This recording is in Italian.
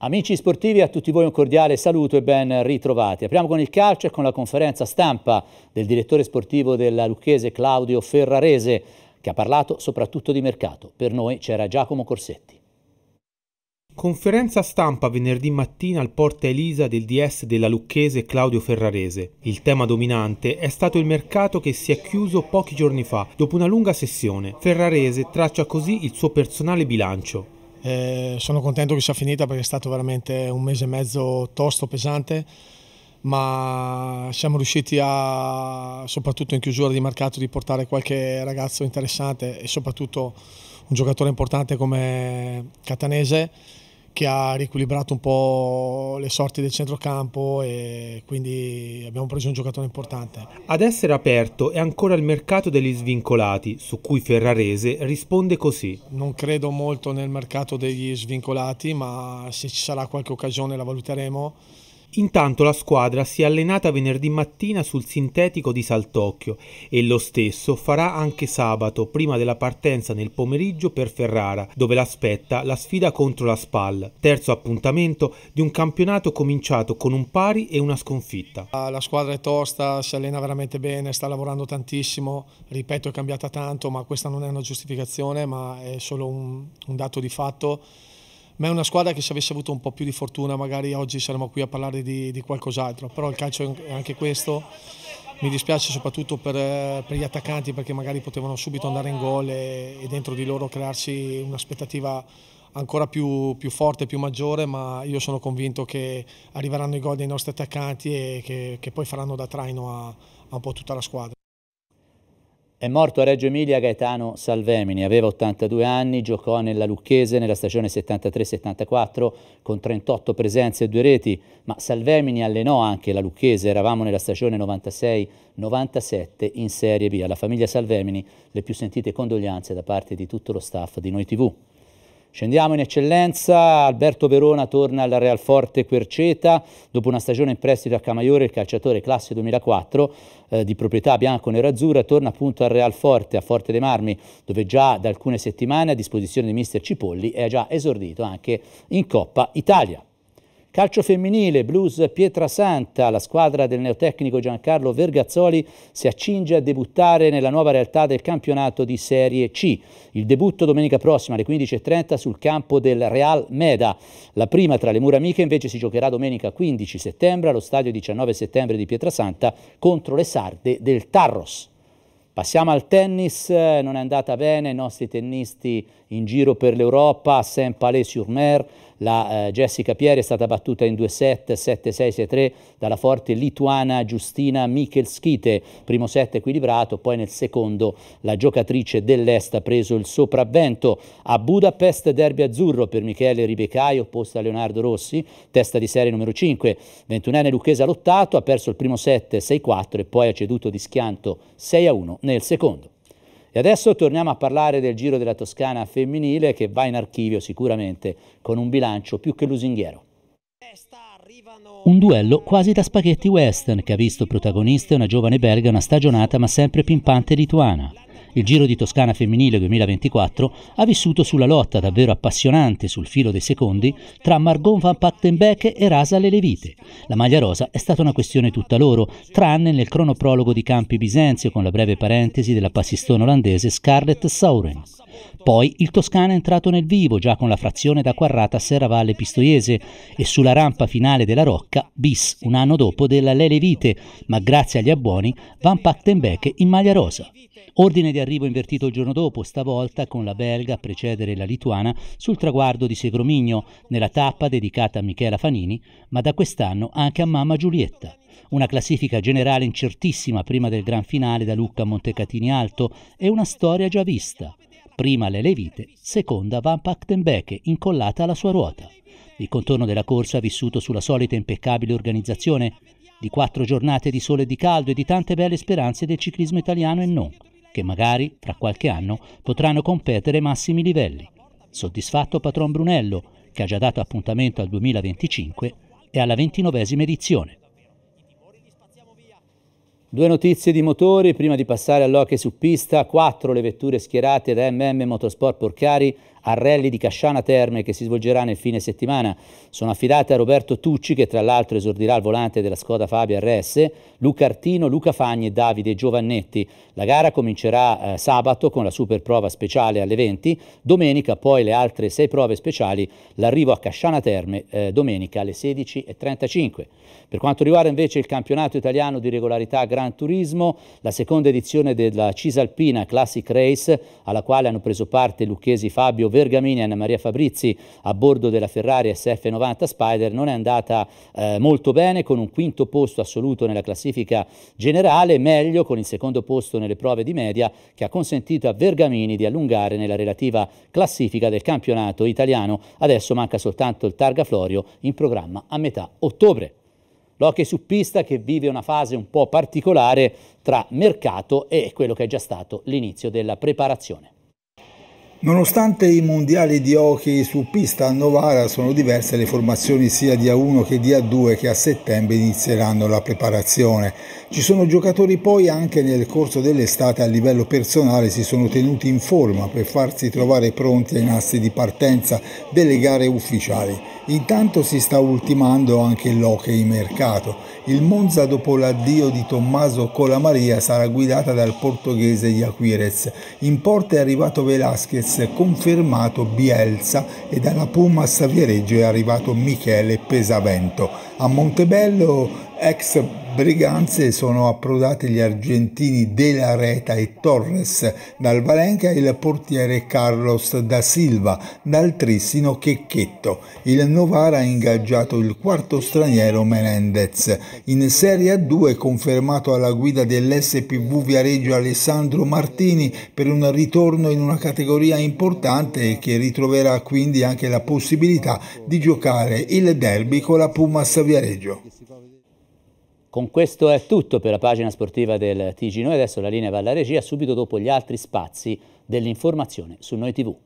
Amici sportivi, a tutti voi un cordiale saluto e ben ritrovati. Apriamo con il calcio e con la conferenza stampa del direttore sportivo della Lucchese Claudio Ferrarese, che ha parlato soprattutto di mercato. Per noi c'era Giacomo Corsetti. Conferenza stampa venerdì mattina al Porta Elisa del DS della Lucchese Claudio Ferrarese. Il tema dominante è stato il mercato che si è chiuso pochi giorni fa, dopo una lunga sessione. Ferrarese traccia così il suo personale bilancio. Eh, sono contento che sia finita perché è stato veramente un mese e mezzo tosto, pesante, ma siamo riusciti a, soprattutto in chiusura di mercato, di portare qualche ragazzo interessante e soprattutto un giocatore importante come Catanese che ha riequilibrato un po' le sorti del centrocampo e quindi abbiamo preso un giocatore importante. Ad essere aperto è ancora il mercato degli svincolati, su cui Ferrarese risponde così. Non credo molto nel mercato degli svincolati, ma se ci sarà qualche occasione la valuteremo Intanto la squadra si è allenata venerdì mattina sul sintetico di Saltocchio e lo stesso farà anche sabato prima della partenza nel pomeriggio per Ferrara, dove l'aspetta la sfida contro la Spal, terzo appuntamento di un campionato cominciato con un pari e una sconfitta. La squadra è tosta, si allena veramente bene, sta lavorando tantissimo, ripeto è cambiata tanto, ma questa non è una giustificazione, ma è solo un, un dato di fatto ma è una squadra che se avesse avuto un po' più di fortuna magari oggi saremmo qui a parlare di, di qualcos'altro, però il calcio è anche questo, mi dispiace soprattutto per, eh, per, gli attaccanti perché magari potevano subito andare in gol e, e dentro di loro crearsi un'aspettativa ancora più, più, forte, più maggiore, ma io sono convinto che arriveranno i gol dei nostri attaccanti e che, che poi faranno da traino a, a un po' tutta la squadra. È morto a Reggio Emilia Gaetano Salvemini, aveva 82 anni, giocò nella Lucchese nella stagione 73-74 con 38 presenze e due reti, ma Salvemini allenò anche la Lucchese, eravamo nella stagione 96-97 in Serie B. Alla famiglia Salvemini le più sentite condoglianze da parte di tutto lo staff di Noi TV. Scendiamo in eccellenza, Alberto Verona torna al Real Forte Querceta, dopo una stagione in prestito a Camaiore il calciatore classe 2004 eh, di proprietà bianco azzurra torna appunto al Real Forte, a Forte dei Marmi, dove già da alcune settimane a disposizione di mister Cipolli è già esordito anche in Coppa Italia. Calcio femminile, Blues Pietrasanta, la squadra del neotecnico Giancarlo Vergazzoli si accinge a debuttare nella nuova realtà del campionato di Serie C. Il debutto domenica prossima alle 15.30 sul campo del Real Meda. La prima tra le mura amiche invece si giocherà domenica 15 settembre allo stadio 19 settembre di Pietrasanta contro le sarde del Tarros. Passiamo al tennis, non è andata bene, i nostri tennisti in giro per l'Europa, Saint-Palais-sur-Mer, la eh, Jessica Pieri è stata battuta in due set 7-6-6-3 dalla forte lituana Giustina Michelskite. Primo set equilibrato, poi nel secondo la giocatrice dell'Est ha preso il sopravvento. A Budapest derby azzurro per Michele Ribecaio, opposta a Leonardo Rossi, testa di serie numero 5. 21enne Lucchese ha lottato, ha perso il primo set 6-4 e poi ha ceduto di schianto 6-1 nel secondo. E adesso torniamo a parlare del Giro della Toscana femminile che va in archivio sicuramente con un bilancio più che lusinghiero. Un duello quasi da spaghetti western che ha visto protagonista una giovane belga una stagionata ma sempre pimpante lituana. Il Giro di Toscana femminile 2024 ha vissuto sulla lotta davvero appassionante sul filo dei secondi tra Margon van Pattenbeke e Rasa Lelevite. La maglia rosa è stata una questione tutta loro, tranne nel cronoprologo di Campi Bisenzio con la breve parentesi della passistona olandese Scarlett Sauren. Poi il Toscana è entrato nel vivo già con la frazione da Quarrata a Serravalle Pistoiese e sulla rampa finale della Rocca, bis un anno dopo della Lelevite, ma grazie agli abboni Van Pattenbeke in maglia rosa. Ordine di arrivo invertito il giorno dopo, stavolta con la belga a precedere la lituana sul traguardo di Segromigno, nella tappa dedicata a Michela Fanini, ma da quest'anno anche a mamma Giulietta. Una classifica generale incertissima prima del gran finale da Lucca a Montecatini Alto e una storia già vista. Prima le Levite, seconda Van Pachtenbecke, incollata alla sua ruota. Il contorno della corsa vissuto sulla solita impeccabile organizzazione, di quattro giornate di sole e di caldo e di tante belle speranze del ciclismo italiano e non che magari, fra qualche anno, potranno competere ai massimi livelli. Soddisfatto patron Brunello, che ha già dato appuntamento al 2025 e alla 29esima edizione. Due notizie di motori prima di passare all'hockey su pista, quattro le vetture schierate da MM Motorsport Porcari al rally di Casciana Terme che si svolgerà nel fine settimana. Sono affidate a Roberto Tucci che tra l'altro esordirà al volante della Scoda Fabia RS, Luca Artino, Luca Fagni e Davide Giovannetti. La gara comincerà eh, sabato con la super prova speciale alle 20, domenica poi le altre sei prove speciali, l'arrivo a Casciana Terme eh, domenica alle 16.35. Per quanto riguarda invece il campionato italiano di regolarità Gran Turismo, la seconda edizione della Cisalpina Classic Race alla quale hanno preso parte lucchesi Fabio Vergamini e Anna Maria Fabrizi a bordo della Ferrari SF90 Spider non è andata eh, molto bene con un quinto posto assoluto nella classifica generale, meglio con il secondo posto nelle prove di media che ha consentito a Vergamini di allungare nella relativa classifica del campionato italiano. Adesso manca soltanto il Targa Florio in programma a metà ottobre. L'hockey su pista che vive una fase un po' particolare tra mercato e quello che è già stato l'inizio della preparazione. Nonostante i mondiali di hockey su pista a Novara sono diverse le formazioni sia di A1 che di A2 che a settembre inizieranno la preparazione. Ci sono giocatori poi anche nel corso dell'estate a livello personale si sono tenuti in forma per farsi trovare pronti ai nastri di partenza delle gare ufficiali. Intanto si sta ultimando anche l'hockey mercato. Il Monza dopo l'addio di Tommaso Colamaria sarà guidata dal portoghese Iaquirez. In porta è arrivato Velasquez, confermato Bielsa e dalla Pumas Viareggio è arrivato Michele Pesavento. A Montebello ex Briganze sono approdati gli argentini De La Reta e Torres, dal Valenca il portiere Carlos da Silva, dal Trissino Checchetto. Il Novara ha ingaggiato il quarto straniero Menendez. In Serie A2 confermato alla guida dell'SPV Viareggio Alessandro Martini per un ritorno in una categoria importante che ritroverà quindi anche la possibilità di giocare il derby con la Pumas Viareggio. Con questo è tutto per la pagina sportiva del TG Noi, adesso la linea va alla regia, subito dopo gli altri spazi dell'informazione su Noi TV.